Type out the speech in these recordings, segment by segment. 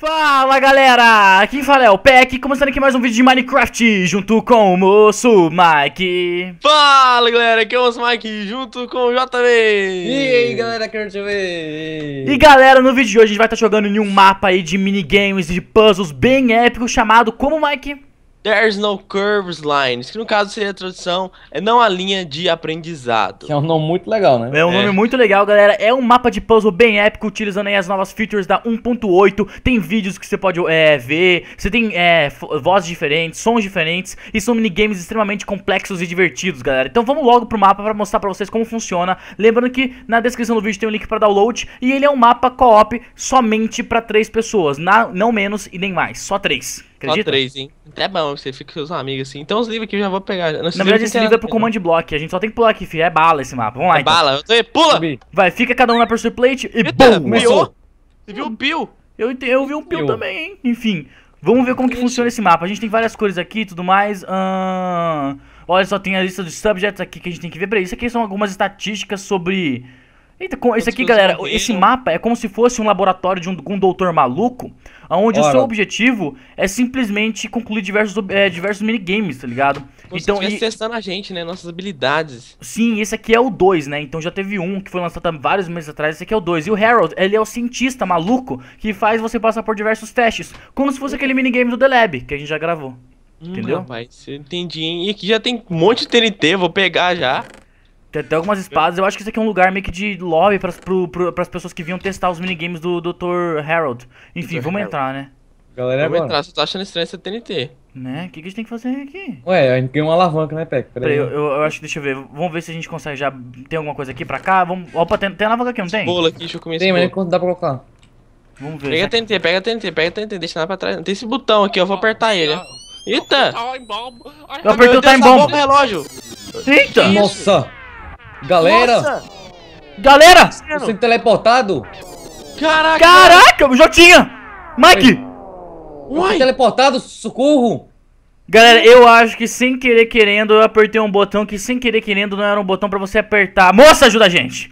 Fala galera, aqui fala é o Peck, começando aqui mais um vídeo de Minecraft junto com o moço Mike. Fala galera, aqui é o moço Mike junto com o JV. E aí galera, aqui é o E galera, no vídeo de hoje a gente vai estar jogando em um mapa aí de minigames e de puzzles bem épico chamado como Mike? There's no curves lines, que no caso seria a tradução é não a linha de aprendizado. Que é um nome muito legal, né? É um é. nome muito legal, galera. É um mapa de puzzle bem épico, utilizando aí as novas features da 1.8. Tem vídeos que você pode é, ver, você tem é, vozes diferentes, sons diferentes, e são minigames extremamente complexos e divertidos, galera. Então vamos logo pro mapa para mostrar para vocês como funciona. Lembrando que na descrição do vídeo tem um link para download, e ele é um mapa co-op somente para três pessoas, na, não menos e nem mais, só três. Acredita? Só três, hein? Até é bom, você fica com seus amigos assim. Então os livros aqui eu já vou pegar. Não, Na verdade, esse livro é pro command block. A gente só tem que pular aqui, filho. É bala esse mapa. Vamos lá. É então. bala. Eu tô... Pula! Vai, fica cada um na person plate e Eita, BUM! Piou. Você viu o Pio? Eu, eu vi um Pio, também, hein? Enfim. Vamos ver como que funciona esse mapa. A gente tem várias cores aqui e tudo mais. Hum... Olha só, tem a lista dos subjects aqui que a gente tem que ver. Peraí, isso aqui são algumas estatísticas sobre Eita, com, isso aqui, galera, esse mapa é como se fosse um laboratório de um, um doutor maluco, onde Ora. o seu objetivo é simplesmente concluir diversos, é, diversos minigames, tá ligado? Como então, se e... testando a gente, né? Nossas habilidades. Sim, esse aqui é o 2, né? Então já teve um que foi lançado vários meses atrás, esse aqui é o 2. E o Harold, ele é o cientista maluco que faz você passar por diversos testes, como se fosse aquele minigame do The Lab, que a gente já gravou. Hum, entendeu? Rapaz, entendi, hein? E aqui já tem um monte de TNT, vou pegar já. Tem até algumas espadas. Eu acho que isso aqui é um lugar meio que de lobby pras, pro, pro, pras pessoas que vinham testar os minigames do Dr. Harold. Enfim, Dr. vamos Harold. entrar, né? Galera, vamos agora. entrar. Se tá achando estranho essa TNT. Né? O que, que a gente tem que fazer aqui? Ué, a gente tem uma alavanca, né, Peck? Peraí, eu, eu, eu, acho, deixa eu ver. Vamos ver se a gente consegue já. Tem alguma coisa aqui pra cá? Vamos. Opa, tem, tem alavanca aqui, não tem? Bola aqui, deixa eu começar. Tem, mas dá pra colocar. Vamos ver. Pega a TNT, pega a TNT, pega a TNT, deixa lá pra trás. Tem esse botão aqui, eu vou apertar ele. Eita! Eu apertei o time bomb. Eu apertei o time bomb. É relógio. Eita! Nossa! Galera! Nossa. Galera! Tô tá sendo é teleportado! Caraca! Caraca, já tinha! Mike! Uai. É teleportado, socorro! Galera, eu acho que sem querer querendo eu apertei um botão que sem querer querendo não era um botão pra você apertar. Moça, ajuda a gente!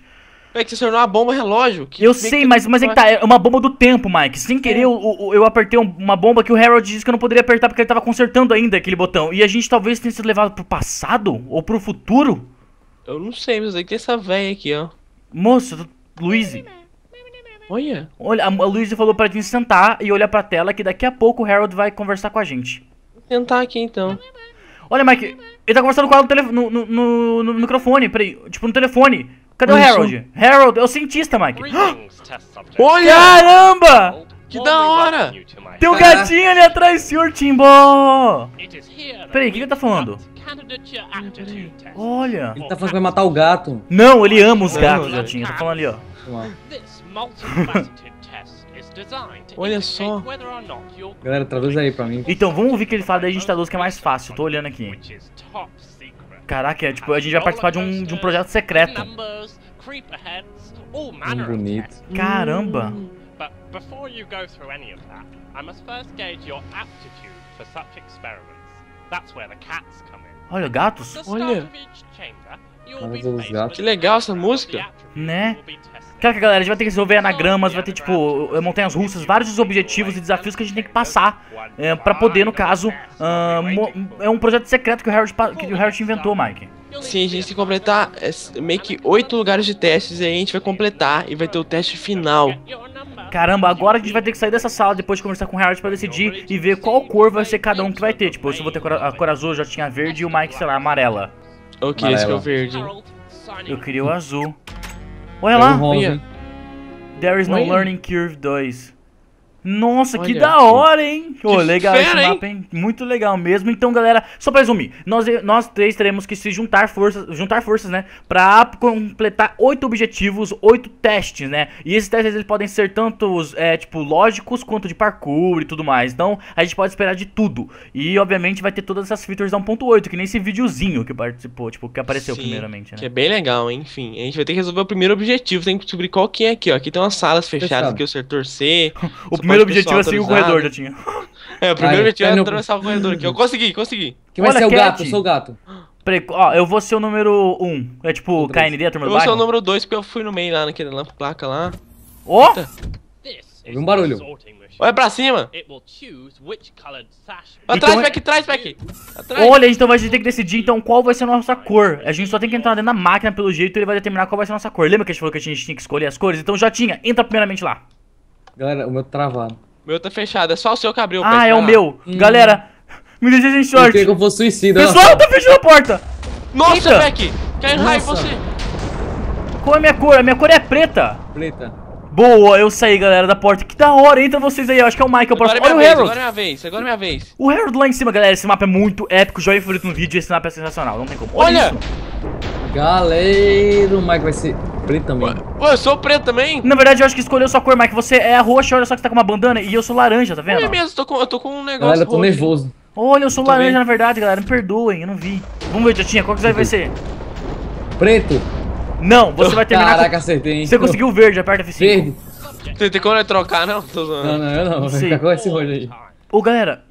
É que você tornou uma bomba relógio. eu sei, que... mas, mas é que tá, é uma bomba do tempo, Mike. Sem querer, eu, é. eu, eu apertei uma bomba que o Harold disse que eu não poderia apertar porque ele tava consertando ainda aquele botão. E a gente talvez tenha sido levado pro passado ou pro futuro. Eu não sei, mas aí tem essa velha aqui, ó. Moça, tu... Olha. Olha, a Luiz falou pra gente sentar e olhar pra tela que daqui a pouco o Harold vai conversar com a gente. Vou sentar aqui então. Olha, Mike, ele tá conversando com ela no, telefone, no, no, no microfone, peraí, tipo no telefone. Cadê o Harold? Harold, é o cientista, Mike. Olha! Caramba! Que da hora! Tem um gatinho ali atrás, senhor Timbo! Peraí, o que ele tá falando? Olha! Ele tá falando que vai matar o gato. Não, ele ama os gatos, gatinho. Tá falando ali, ó. Olha só. Galera, traduz aí pra mim. Então, vamos ouvir o que ele fala, daí a gente traduz que é mais fácil. Tô olhando aqui. Caraca, é, tipo, a gente vai participar de um, de um projeto secreto. Hum, bonito. Caramba. But before you go through any of that, I must first gauge your aptitude for such experiments. That's where the cats come in. Olha, gatos. Olha. Que legal essa música. Né? Caraca, galera, a gente vai ter que resolver anagramas, vai ter, tipo, eh, montanhas russas, vários objetivos e desafios que a gente tem que passar é, pra poder, no caso, uh, é um projeto secreto que o Harold, que o Harold inventou, Mike. Sim, a gente tem que completar é, meio que oito lugares de testes e aí a gente vai completar e vai ter o teste final caramba, agora a gente vai ter que sair dessa sala depois de conversar com o Harold pra decidir e ver qual cor vai ser cada um que vai ter. Tipo, se eu vou ter a cor azul, eu já tinha verde e o Mike, sei lá, amarela. Ok, esse que é o verde. Eu queria o azul. Olha lá! There is no learning curve 2. Nossa, Olha que da hora, hein? Pô, legal esse mapa, hein? Muito legal mesmo. Então, galera, só pra resumir, nós, eh, nós três teremos que se juntar forças, juntar forças, né? Pra completar oito objetivos, oito testes, né? E esses testes, eles podem ser tanto, é, tipo, lógicos quanto de parkour e tudo mais. Então, a gente pode esperar de tudo. E, obviamente, vai ter todas essas features da 1.8, que nem esse videozinho que participou, tipo, que apareceu Sim, primeiramente, né? que é bem legal, enfim. A gente vai ter que resolver o primeiro objetivo, tem que descobrir qual que é aqui, ó. Aqui tem umas salas fechadas que o setor C... o primeiro primeiro objetivo é seguir o corredor, já tinha. É, o primeiro Ai, objetivo é atravessar o corredor aqui. Eu hum. consegui, consegui. Quem vai Olha, ser o gato? Eu sou o gato. Peraí, ó, eu vou ser o número 1. Um. É tipo o KND, a turma do Eu vou ser o número 2 porque eu fui no meio lá naquele lá, placa lá. Ó! Oh! Ouvi um barulho. Olha pra cima! Atrás, então, back, atrás, back! Atrás. Olha, então a gente tem que decidir então qual vai ser a nossa cor. A gente só tem que entrar dentro da máquina pelo jeito e ele vai determinar qual vai ser a nossa cor. Lembra que a gente falou que a gente tinha que escolher as cores? Então já tinha, entra primeiramente lá. Galera, o meu tá travado. O meu tá fechado, é só o seu que abriu. Ah, é o ah. meu. Hum. Galera, me deixa sem sorte. Eu queria que eu fosse suicida. Pessoal, eu tô fechando a porta. Nossa, Beck. Quer raio você. Qual é a minha cor? A minha cor é preta. Preta. Boa, eu saí, galera, da porta. Que da hora, entra vocês aí. Eu acho que é o Michael. Agora é Olha o vez, Agora é minha vez, agora é minha vez. O Harold lá em cima, galera. Esse mapa é muito épico. Joia favorito no vídeo. Esse mapa é sensacional. Não tem como. Olha! Olha. Isso. Galera, o Mike vai ser preto também. Ué, eu sou preto também? Na verdade, eu acho que escolheu sua cor, Mike. Você é roxa, olha só que você tá com uma bandana. E eu sou laranja, tá vendo? É mesmo, tô com, eu tô com um negócio. olha eu tô nervoso. Olha, eu sou eu laranja, na verdade, galera. Me perdoem, eu não vi. Vamos ver, Tiotinha, qual que você vai ser? Preto. Não, você vai terminar Caraca, com... acertei, hein? Você conseguiu verde, aperta F5. Verde. Tem, tem como é trocar, não? Não, não, eu não. Vou ficar com esse roxo aí. Ô galera,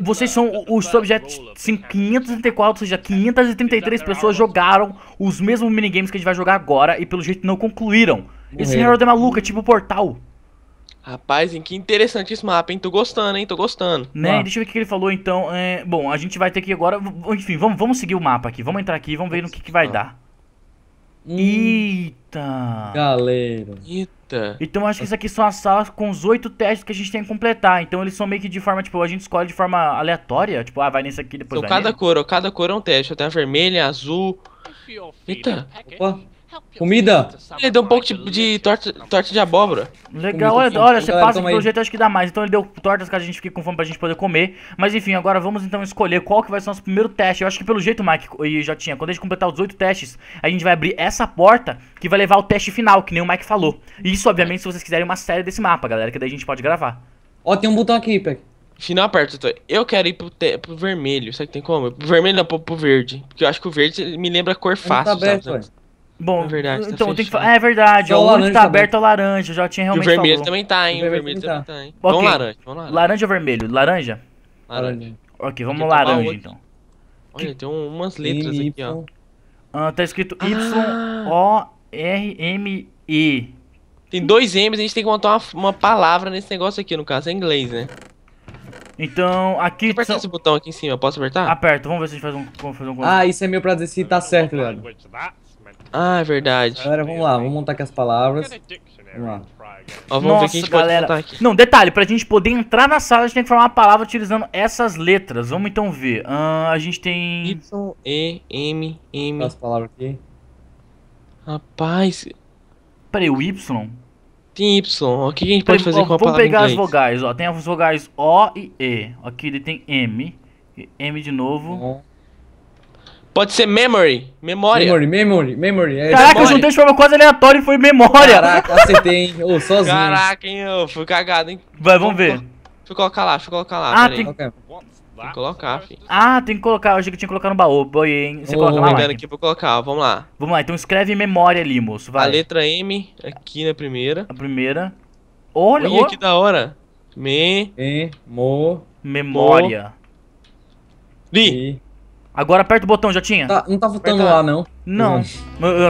vocês são os Subject 534, ou seja, 533 pessoas jogaram os mesmos minigames que a gente vai jogar agora e pelo jeito não concluíram. Esse Herald é maluco, é tipo portal. Rapaz, hein, que interessante esse mapa, hein? Tô gostando, hein? Tô gostando. Né, ah. deixa eu ver o que ele falou então. É, bom, a gente vai ter que agora. Enfim, vamos, vamos seguir o mapa aqui. Vamos entrar aqui e vamos ver no que, que vai ah. dar. Hum. Eita! Galera. Eita. Então acho que isso aqui são as salas com os oito testes que a gente tem que completar. Então eles são meio que de forma, tipo, a gente escolhe de forma aleatória. Tipo, ah, vai nesse aqui, depois então, vai cada nele. cor, cada cor é um teste. Até a vermelha, azul... Eita. Né? Opa. Comida! Ele deu um pouco de, de torta, torta de abóbora. Legal, olha, olha é você passa pelo jeito acho que dá mais. Então ele deu tortas que a gente fique com fome pra gente poder comer. Mas enfim, agora vamos então escolher qual que vai ser o nosso primeiro teste. Eu acho que pelo jeito, Mike e Jotinha, quando a gente completar os oito testes, a gente vai abrir essa porta que vai levar ao teste final, que nem o Mike falou. Isso, obviamente, se vocês quiserem uma série desse mapa, galera, que daí a gente pode gravar. Ó, tem um botão aqui, Peg. Final aperto, eu quero ir pro, te, pro vermelho, sabe que tem como? Pro vermelho não, pro, pro verde. Porque eu acho que o verde me lembra a cor tá fácil, tá aberto, sabe? Bom, é verdade, tá então tá tem que É verdade, o olho tá aberto também. laranja, já tinha realmente. E o vermelho falou. também tá, hein? O vermelho, o vermelho tá. também tá, tá hein? Okay. Vamos laranja, vamos laranja. Laranja ou vermelho? Laranja? Laranja. Ok, vamos laranja hoje. então. Olha, que... tem umas letras aqui, ó. Ah, tá escrito ah! Y-O-R-M-E. Tem dois M's, a gente tem que montar uma, uma palavra nesse negócio aqui, no caso é inglês, né? Então, aqui... eu apertar esse botão aqui em cima, posso apertar? Aperta, vamos ver se a gente faz um... Vamos um ah, isso é meu pra dizer se tá certo, Leandro. Ah, é verdade. Galera, vamos lá, vamos montar aqui as palavras. Vamos lá. Ó, vamos Nossa, ver que a gente galera. aqui. Não, detalhe, pra gente poder entrar na sala, a gente tem que formar uma palavra utilizando essas letras. Vamos então ver. Uh, a gente tem... Y, E, M, M... As palavras aqui. Rapaz... Peraí, o Y? Tem Y. O que a gente pode fazer com a palavra Vamos pegar as vogais, ó. Tem as vogais O e E. Aqui ele tem M. M de novo. Pode ser memory, memória. Memory, memory, memory. É Caraca, memória. eu juntei de forma quase aleatória e foi memória. Caraca, acertei, hein? oh, sozinho. Caraca, hein? Eu fui cagado, hein? Vai, vamos ver. Deixa eu colocar lá, deixa eu colocar lá. Ah, tem... Okay. Tem que colocar, filho. Ah, tem que colocar. Eu achei que tinha que colocar no baú. Boiei, hein? Você oh, coloca lá. aqui pra colocar, vamos lá. Vamos lá, então escreve memória ali, moço. Vai. A letra M, aqui na primeira. A primeira. Olha, Olha que da hora. Me. E. Mo. Memória. Li. Agora aperta o botão, já tinha? Tá, não tá votando lá, não. Não. Nossa,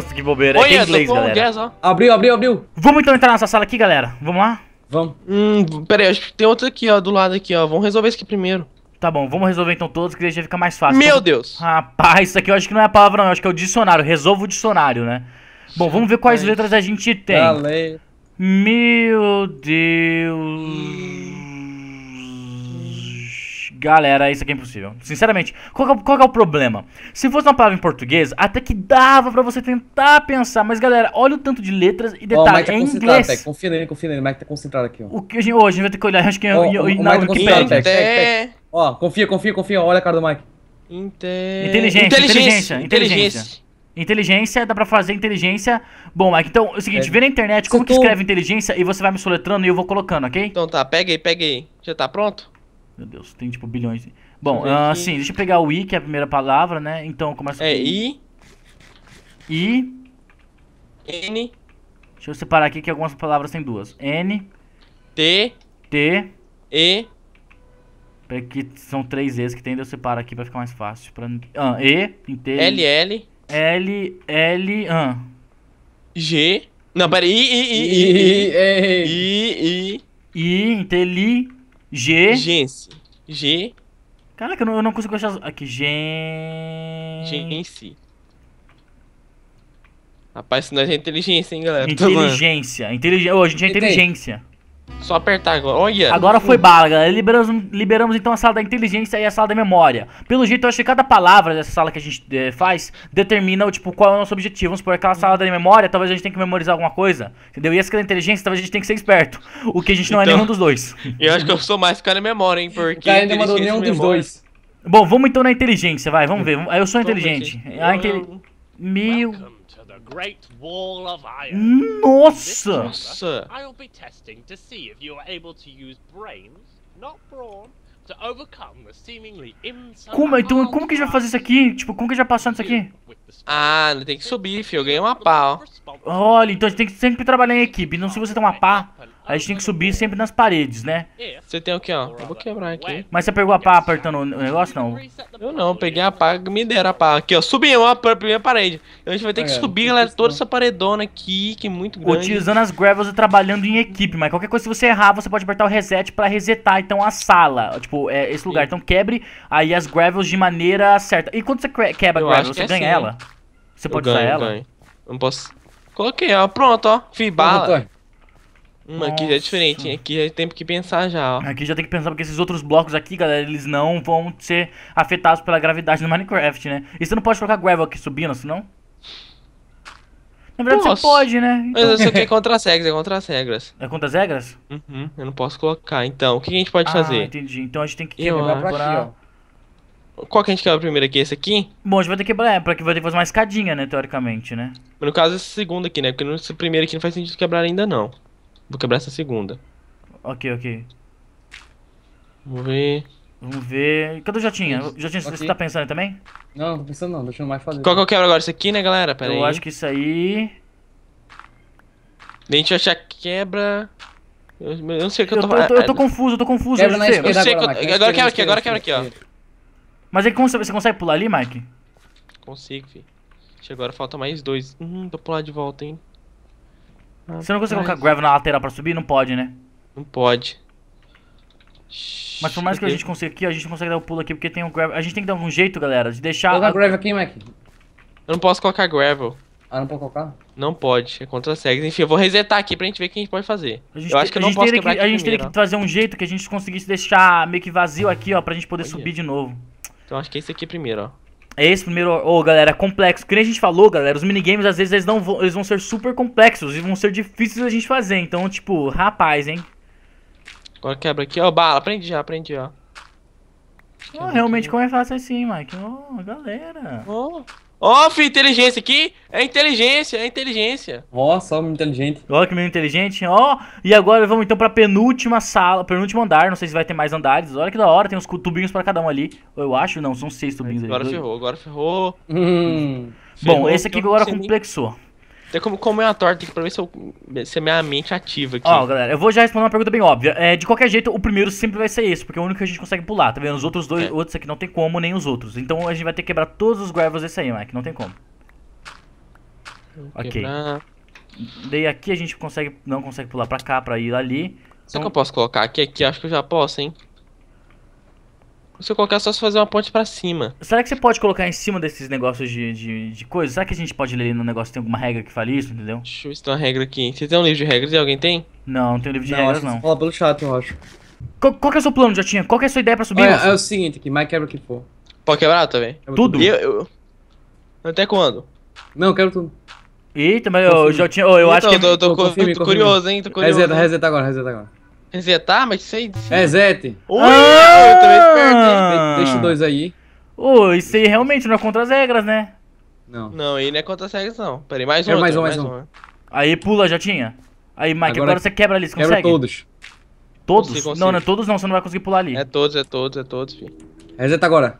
uhum. que bobeira. É Olha, é, inglês, galera. Guess, ó. Abriu, abriu, abriu. Vamos então entrar nessa sala aqui, galera. Vamos lá? Vamos. Hum, pera aí, acho que tem outro aqui, ó, do lado aqui, ó. Vamos resolver isso aqui primeiro. Tá bom, vamos resolver então todos, que já fica mais fácil. Meu então, Deus! Rapaz, isso aqui eu acho que não é a palavra, não. Eu acho que é o dicionário. Resolva o dicionário, né? Bom, vamos ver quais letras a gente tem. Valeu. Tá, Meu Deus. Galera, isso aqui é impossível. Sinceramente, qual, é qual é o problema? Se fosse uma palavra em português, até que dava pra você tentar pensar. Mas, galera, olha o tanto de letras e tá detalhes. Oh, é tá em inglês. Tá, confia nele, confia nele. O Mike tá concentrado aqui, ó. O que, hoje, hoje vai ter que olhar, acho que oh, eu, eu, o, o, na Wikipedia. Tá, Ó, confia, confia, confia. Olha a cara do Mike. Inte... Inteligência, inteligência, inteligência. Inteligência, dá pra fazer inteligência. Bom, Mike, então é o seguinte, é. vê na internet como que escreve inteligência e você vai me soletrando e eu vou colocando, ok? Então tá, pega aí, pega aí. Já tá pronto? Meu Deus, tem tipo bilhões. Bom, uh, sim, deixa eu pegar o I, que é a primeira palavra, né? Então começa É I. I. N. Deixa eu separar aqui que algumas palavras têm duas. N. T. T. E. É que são três E's que tem, eu separo aqui pra ficar mais fácil. Pra... Ah, e, inteiro. L, L. L, L, ah. G. Não, pera, I, I, I, I, I, I, I, I, inteli, G. Gente. G. Caraca, eu não, eu não consigo achar. Aqui, gen. Gente. Rapaz, isso nós é inteligência, hein, galera? Inteligência. Inteligência. Oh, a gente é inteligência. Só apertar agora. Olha. Agora foi bala, galera. Liberamos, liberamos então a sala da inteligência e a sala da memória. Pelo jeito, eu acho que cada palavra dessa sala que a gente é, faz determina tipo, qual é o nosso objetivo. Vamos supor, aquela sala da memória, talvez a gente tenha que memorizar alguma coisa. Entendeu? E essa é da inteligência, talvez a gente tenha que ser esperto. O que a gente não é então, é nenhum dos dois. Eu acho que eu sou mais cara em memória, hein? Porque. O ainda mandou nenhum dos dois. Bom, vamos então na inteligência, vai, vamos ver. Eu sou inteligente. A inte... Eu... Mil. Great Wall of Iron. Nossa! Nossa! I be testing to see if you are able to use brains, not brawn, to overcome the seemingly Como? Então como que já fazer isso aqui? Tipo, como que já passando isso aqui? Ah, tem que subir, filho. Eu ganhei uma pá, ó. Olha, então a gente tem que sempre trabalhar em equipe. Não se você tem uma pá. A gente tem que subir sempre nas paredes, né? Você tem o que, ó? Eu vou quebrar aqui. Mas você pegou a pá apertando o negócio, não? Eu não, peguei a pá, me deram a pá. Aqui, ó, subimos a primeira parede. A gente vai ter que é, subir, galera, toda essa paredona aqui, que é muito grande. Utilizando as gravels e trabalhando em equipe, mas qualquer coisa, se você errar, você pode apertar o reset pra resetar, então, a sala. Tipo, é esse lugar. Então quebre aí as gravels de maneira certa. E quando você quebra a gravel, você é ganha assim, ela? Você pode ganho, usar ela? Ganho. Não posso... Coloquei, ó, pronto, ó. Fui bala. Tá aqui já é diferente, aqui já tem que pensar já, ó. Aqui já tem que pensar, porque esses outros blocos aqui, galera, eles não vão ser afetados pela gravidade do Minecraft, né? E você não pode colocar gravel aqui subindo, senão? Na verdade posso. você pode, né? Então... Mas isso aqui é contra as regras, é contra as regras. É contra as regras? Uhum, eu não posso colocar. Então, o que a gente pode ah, fazer? entendi. Então a gente tem que quebrar pra aqui, ó. Qual que a gente quebra primeiro aqui? Esse aqui? Bom, a gente vai ter que quebrar, é, porque que vai ter que fazer uma escadinha, né, teoricamente, né? no caso, esse segundo aqui, né? Porque no primeiro aqui não faz sentido quebrar ainda, não. Vou quebrar essa segunda. Ok, ok. Vamos ver. Vamos ver. Cadê o Jotinha? O Jotinha, okay. você tá pensando também? Não, não tô pensando não, deixa eu mais fazer. Qual que eu quebro agora? Isso aqui, né, galera? Pera eu aí. acho que isso aí. A gente achar quebra. Eu, eu não sei o que eu tô falando. Eu, eu, tô confuso, eu tô confuso. Quebra na esquerda eu sei agora, que eu... agora quebra aqui, agora quebra aqui, ó. Mas aí você, você consegue pular ali, Mike? Consigo, filho. Agora falta mais dois. Hum, pra pular de volta, hein. Você não consegue colocar gravel na lateral pra subir? Não pode, né? Não pode. Mas por mais que a gente consiga aqui, a gente consegue dar o pulo aqui, porque tem um gravel. A gente tem que dar um jeito, galera, de deixar... Coloca a... gravel aqui, Mac. Eu não posso colocar gravel. Ah, não pode colocar? Não pode, é contra as Enfim, eu vou resetar aqui pra gente ver o que a gente pode fazer. Eu acho que eu não posso quebrar que, A gente teria que trazer um jeito que a gente conseguisse deixar meio que vazio aqui, ó, pra gente poder Olha. subir de novo. Então acho que é esse aqui primeiro, ó. Esse primeiro, oh, galera, complexo. Que nem a gente falou, galera, os minigames às vezes eles, não vão, eles vão ser super complexos e vão ser difíceis a gente fazer. Então, tipo, rapaz, hein. Agora quebra é, aqui, ó, bala, aprendi já, aprendi já. Oh, realmente, como é fácil assim, Mike? Ô, oh, galera. Oh. Ó, filho, inteligência aqui. É inteligência, é inteligência. Ó, oh, inteligente. Olha que menino inteligente. Ó, oh, e agora vamos então pra penúltima sala, penúltimo andar. Não sei se vai ter mais andares. Olha que da hora, tem uns tubinhos pra cada um ali. Eu acho, não, são seis tubinhos agora ali. Agora ferrou, agora ferrou. Hum. Bom, esse aqui então agora complexou. Nem... É como comer é uma torta aqui pra ver se, eu, se a minha mente ativa aqui. Ó, galera, eu vou já responder uma pergunta bem óbvia. É, de qualquer jeito, o primeiro sempre vai ser esse, porque é o único que a gente consegue pular, tá vendo? Os outros dois, é. outros aqui não tem como, nem os outros. Então a gente vai ter que quebrar todos os gravels desse aí, Mike, não tem como. Vou ok. Quebrar. Daí aqui a gente consegue, não consegue pular pra cá, pra ir ali. Será então... que eu então- posso colocar aqui? Aqui acho que eu já posso, hein? você colocar é só se fazer uma ponte para cima. Será que você pode colocar em cima desses negócios de, de, de coisas? Será que a gente pode ler no negócio tem alguma regra que fale isso, entendeu? Deixa eu ver se tem uma regra aqui. Você tem um livro de regras? Alguém tem? Não, não tem um livro de não, regras, não. Fala pelo chat, eu acho. Qual, qual que é o seu plano, Jotinha? Qual que é a sua ideia pra subir? Olha, é o seguinte aqui, mais quebra que for. Pode quebrar também? Quebra tudo? tudo. Eu, eu... Até quando? Não, quero tudo. Eita, mas eu, já tinha, eu então, acho que... É tô, tô, tô, tô curioso, hein? Tô curioso. Reseta, reseta agora, reseta agora. Resetar, mas sei. Sim. É Ui, ah! eu também perdi. Deixa dois aí. Ô, isso aí realmente não é contra as regras, né? Não. Não, aí não é contra as regras, não. Peraí, mais é, um. Mais um, mais, um. Aí pula, Jotinha. Aí, Mike, agora, agora você quebra ali, você consegue? Quebra todos. Todos? Consigo, consigo. Não, não é todos não, você não vai conseguir pular ali. É todos, é todos, é todos, filho. Reseta agora.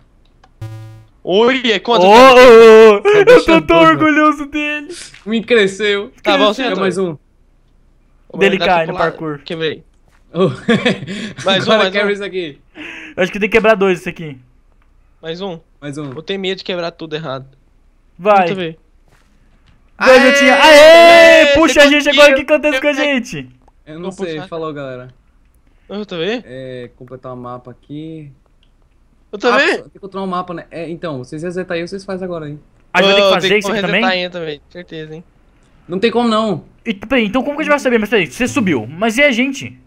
Oi, é contra. Oh, oh, oh. Eu, eu tô tão né? orgulhoso dele. Me cresceu. Tá bom, você mais um. Dele cai no parkour. Quebrei. Mas oh. mais um, mais quebra um. isso aqui. Eu acho que tem que quebrar dois isso aqui. Mais um. Mais um. Eu tenho medo de quebrar tudo errado. Vai. Muito bem. Aê, Aê, Aê, Aê! Puxa a gente agora, o que acontece com a gente? Eu não Vou sei, puxar. falou galera. Eu também? É, completar o um mapa aqui. Eu também? Ah, tem que encontrar um mapa, né? É, então, vocês resetam aí, vocês fazem agora aí. A gente vai ter que fazer isso aqui também? Aí, também? Certeza, hein? Não tem como não. E, peraí, então como que a gente vai saber? Mas peraí, você subiu. Mas e a gente?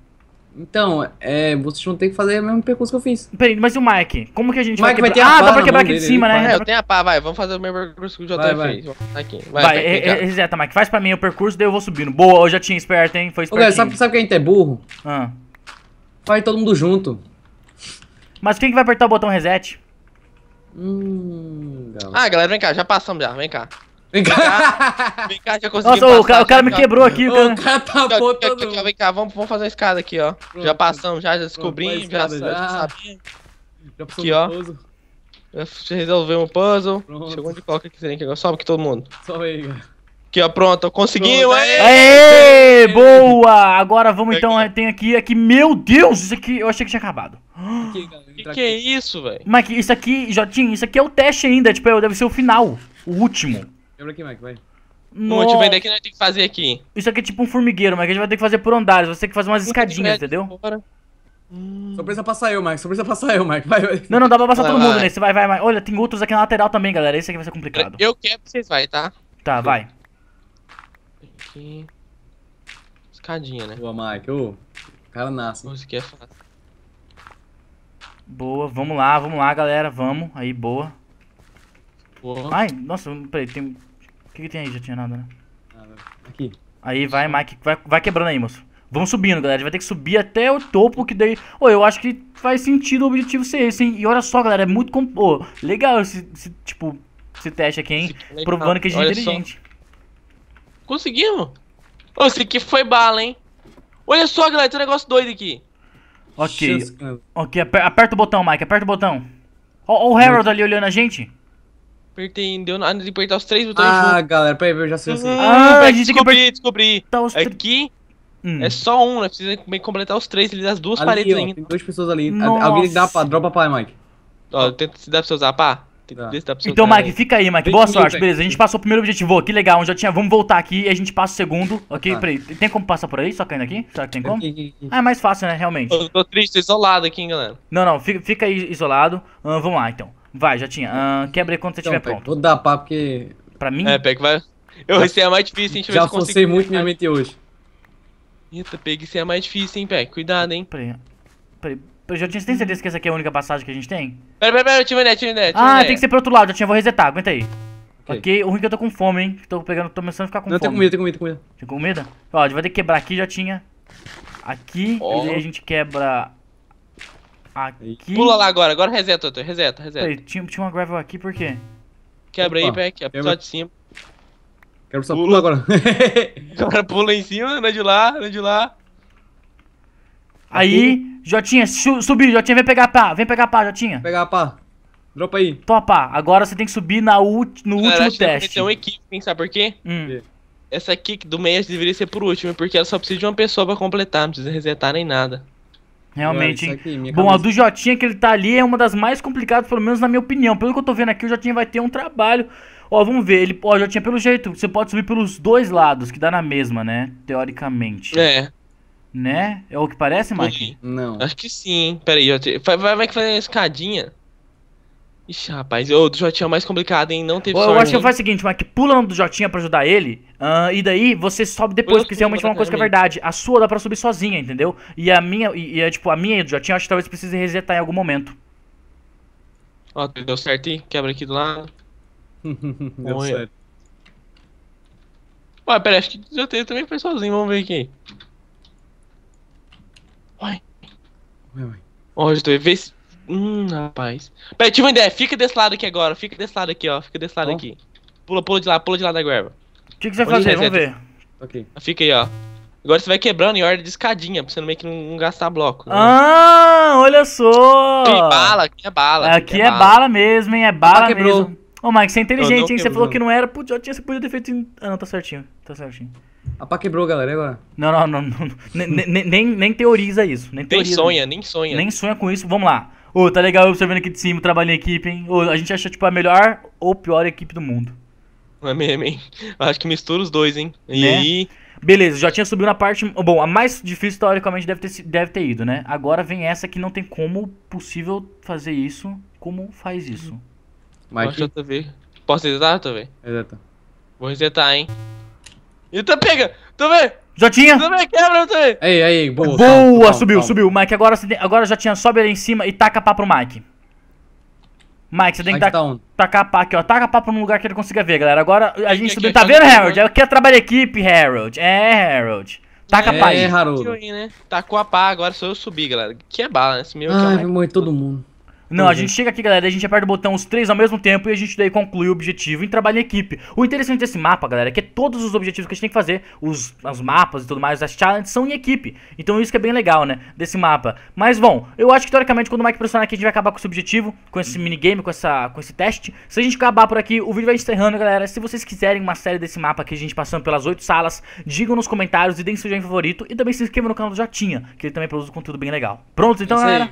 Então, é, vocês vão ter que fazer o mesmo percurso que eu fiz. Peraí, mas e o Mike? Como que a gente Mike vai quebrar? Vai ah, dá pra quebrar aqui dele, de cima, né? É, eu tenho a pá, vai, vamos fazer o mesmo percurso que o Jotão fez. Aqui, vai, vai tá é, reseta, é, Mike, faz pra mim o percurso, daí eu vou subindo. Boa, eu já tinha esperto, hein? Foi esperto. sabe, sabe é que a gente é burro? Ah. Faz todo mundo junto. Mas quem que vai apertar o botão reset? Hum, ah, galera, vem cá, já passamos já, vem cá. Vem cá. Vem cá, já consegui. Nossa, o, o cara, me quebrou aqui, o cara. O cara tapou tá aqui, todo Vem cá, vamos, vamos fazer a escada aqui, ó. Pronto. Já passamos, já, já descobrimos, já, já, já sabia. Já aqui, ó. Puzzle. Já resolveu um puzzle. Pronto. Chegou de coca aqui, tem que agora. Sobe aqui todo mundo. Sobe aí, cara. Aqui, ó, pronto, conseguiu, aê! Boa! Agora vamos então, é, tem aqui, aqui, é meu Deus, isso aqui, eu achei que tinha acabado. Aqui, galera, que, que é, é isso, velho? Mike, isso aqui, Jotinho, isso aqui é o teste ainda, tipo, deve ser o final, o último. Lembra aqui, Mike, vai. Bom, deixa eu ver o que a gente tem que fazer aqui. Isso aqui é tipo um formigueiro, mas a gente vai ter que fazer por andares. Você tem que fazer umas escadinhas, entendeu? Hum. Só precisa passar eu, Mike. Só precisa passar eu, Mike. Vai, vai. Não, não, dá pra passar vai, todo vai. mundo nesse. Né? Vai, vai, vai. Olha, tem outros aqui na lateral também, galera. Esse aqui vai ser complicado. Eu quero que vocês vai, tá? Tá, vai. Aqui. Escadinha, né? Boa, Mike. Ô, cara nasce. Isso aqui é fácil. Boa, vamos lá, vamos lá, galera. Vamos. Aí, boa. Ai, nossa, peraí, tem. O que, que tem aí? Já tinha nada, né? Nada. Ah, aqui. Aí vai, Mike, vai, vai quebrando aí, moço. Vamos subindo, galera. vai ter que subir até o topo, que daí... Ô, eu acho que faz sentido o objetivo ser esse, hein? E olha só, galera, é muito... Comp... legal esse, esse, tipo, esse teste aqui, hein? Legal. Provando que a gente é inteligente. Só. Conseguimos! Ô, esse aqui foi bala, hein? Olha só, galera, tem um negócio doido aqui. Ok. Ok, aper aperta o botão, Mike, aperta o botão. Ó, o Harold ali olhando a gente. Pretendeu nada ah, de apertar os três botões. Ah, galera, peraí, eu já sei. Assim. ah, a descobri, descobri. Tá os... Aqui hum. é só um, né? Precisa completar os três, ele dá as duas ali, paredes ó, ainda. Tem duas pessoas ali. Nossa. Alguém dá pra, dropa pá, Mike. Ó, tenta se dá pra você usar pá. Tá. Então, Mike, fica aí, Mike. Boa sorte, beleza. A gente passou o primeiro objetivo, que legal. Já tinha... Vamos voltar aqui e a gente passa o segundo, ok? Ah. Peraí, tem como passar por aí? Só caindo aqui? Será que tem como? Ah, é mais fácil, né? Realmente. Eu tô triste, isolado aqui, hein, galera. Não, não, fica, fica aí isolado. Uh, vamos lá, então. Vai, já Uh, ah, quebrei quando você então, estiver pronto. Vou dar pá, porque. Pra mim? É, que vai. Eu recebi a mais difícil, hein? Deixa Já forcei muito minha mente hoje. Eita, peguei sem é a mais difícil, hein, Peck. Cuidado, hein. Peraí. Peraí. Jotinha, você tem certeza que essa aqui é a única passagem que a gente tem? Pera, pera, pera, tira net, tira net. ah, tem que ser pro outro lado, Já tinha vou resetar, aguenta aí. Ok, o ruim é que eu tô com fome, hein? Tô pegando, tô começando a ficar com Não, fome. Não, tem comida, tem comida, tem comida. Tem comida? Ó, a gente vai ter que quebrar aqui, Já tinha. Aqui, oh. e aí a gente quebra Aqui. Pula lá agora, agora reseta, Arthur. Reseta, reseta. tinha, tinha uma gravel aqui por quê? Quebra Opa, aí, Peck, a pessoa de cima. Quero só pula, pula agora. agora pula em cima, anda de lá, anda de lá. Aí, Jotinha, subiu, Jotinha, vem pegar a pá, vem pegar a pá, Jotinha. Pegar a pá. Dropa aí. Topa, agora você tem que subir na ulti, no Cara, último teste. tem uma equipe, hein, sabe por quê? Hum. Essa aqui do meio deveria ser por último, porque ela só precisa de uma pessoa pra completar, não precisa resetar nem nada. Realmente, aqui, Bom, a do Jotinha que ele tá ali é uma das mais complicadas, pelo menos na minha opinião. Pelo que eu tô vendo aqui, o Jotinha vai ter um trabalho. Ó, vamos ver. Ele, ó, Jotinha, pelo jeito, você pode subir pelos dois lados, que dá na mesma, né? Teoricamente. É. Né? É o que parece, Mike? Não. Acho que sim, Pera aí, Jotinha. Vai, vai, vai que fazer uma escadinha. Ixi, rapaz, o do Jotinha é o mais complicado, hein? Não teve Ô, Eu acho que faço o seguinte, Mike, pula no do Jotinha pra ajudar ele. Uh, e daí você sobe depois, porque realmente é uma coisa que é verdade. A sua dá pra subir sozinha, entendeu? E a minha, e, e é, tipo, a minha eu já tinha, acho que talvez precise resetar em algum momento. Ó, deu hein quebra aqui do lado. deu certo. Ué, pera, acho que já tenho também foi sozinho, vamos ver aqui. Ué. Ué, ué. Ó, eu vê se... Hum, rapaz. Pera, tive uma ideia, é. fica desse lado aqui agora, fica desse lado aqui, ó, fica desse lado oh. aqui. Pula, pula de lá, pula de lá da guerra. O que, que você vai fazer? Vamos ver. Ok. Fica aí, ó. Agora você vai quebrando em ordem de escadinha, pra você não meio que não gastar bloco. Né? Ah, olha só! Tem bala, aqui é bala. Aqui, aqui é, é bala. bala. mesmo, hein? É bala mesmo. Ô, Mike, você é inteligente, hein? Você falou que não era. Putz, já tinha, você podia ter feito. Ah, não, tá certinho. Tá certinho. A pá quebrou, galera, agora? Não, não, não. não. nem, nem, nem teoriza isso. Nem, teoriza, nem sonha, nem sonha. Nem sonha com isso. Vamos lá. Ô, oh, tá legal observando aqui de cima, trabalho em equipe, hein? oh, a gente acha, tipo, a melhor ou pior equipe do mundo. Amém, Acho que mistura os dois, hein? E né? aí. Beleza, já tinha subido na parte. Bom, a mais difícil, teoricamente, deve ter, deve ter ido, né? Agora vem essa que não tem como possível fazer isso. Como faz isso? Mike? Posso, JV. Posso resetar, JV? Reseta. Vou resetar, hein? Eita, tá pega! JV! Já tinha? Também quebra, também. Aí, aí, boa. Boa, calma, subiu, calma. subiu. Mike, agora, agora já tinha, sobe ali em cima e taca pá pro Mike. Mike, você tem que Mike tá tacar a pá aqui, ó. Taca a pá pra um lugar que ele consiga ver, galera. Agora a aqui, gente aqui, Tá aqui, é vendo, Harold? Aqui é trabalho de equipe, Harold. É, Harold. Taca é, a pá aí. É, Harold. Né? Tacou a pá, agora só eu subir, galera. Que é bala, né? Esse meu é Ai, vai morrer é todo mundo. Não, uhum. a gente chega aqui, galera, a gente aperta o botão os três ao mesmo tempo e a gente daí conclui o objetivo e trabalha em equipe. O interessante desse mapa, galera, é que todos os objetivos que a gente tem que fazer, os, os mapas e tudo mais, as challenges são em equipe. Então isso que é bem legal, né, desse mapa. Mas, bom, eu acho que teoricamente quando o Mike pressionar aqui a gente vai acabar com esse objetivo, com esse minigame, com, essa, com esse teste. Se a gente acabar por aqui, o vídeo vai encerrando, galera. Se vocês quiserem uma série desse mapa que a gente passando pelas oito salas, digam nos comentários e deem seu joinha favorito e também se inscrevam no canal do Jotinha, que ele também produz um bem legal. Pronto, então, é galera...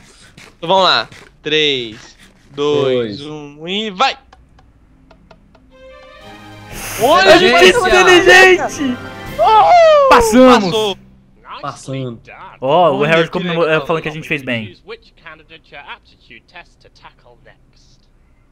Então vamos lá. 3, 2, 1 e vai! Olha, a gente foi inteligente! Oh, Passamos! Passando. Ó, oh, o Harold falando que a gente fez bem.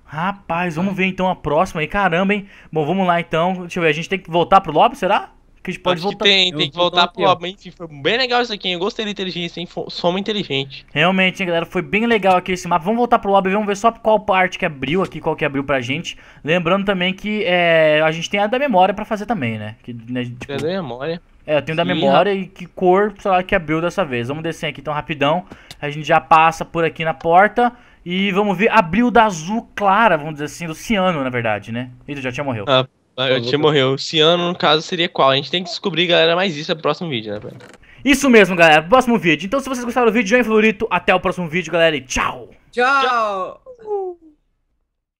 Rapaz, vamos ver então a próxima aí. Caramba, hein? Bom, vamos lá então. Deixa eu ver, a gente tem que voltar pro lobby, será? Que a gente pode Acho voltar. tem, tem que voltar pro Enfim, foi bem legal isso aqui. Eu gostei da inteligência, hein? Soma inteligente. Realmente, hein, galera? Foi bem legal aqui esse mapa. Vamos voltar pro lobby, vamos ver só qual parte que abriu aqui, qual que abriu pra gente. Lembrando também que é, a gente tem a da memória pra fazer também, né? Que, né tipo... É da memória. É, eu tenho da memória e que cor, sei lá, que abriu dessa vez. Vamos descer aqui então rapidão. A gente já passa por aqui na porta. E vamos ver, abriu da azul clara, vamos dizer assim, do ciano, na verdade, né? Ele já tinha morreu. Ah, ah, eu tinha morreu. Ciano, no caso, seria qual? A gente tem que descobrir, galera, mais isso no próximo vídeo, né, velho? Isso mesmo, galera. Próximo vídeo. Então, se vocês gostaram do vídeo, joinha favorito. Até o próximo vídeo, galera. E tchau! Tchau! tchau.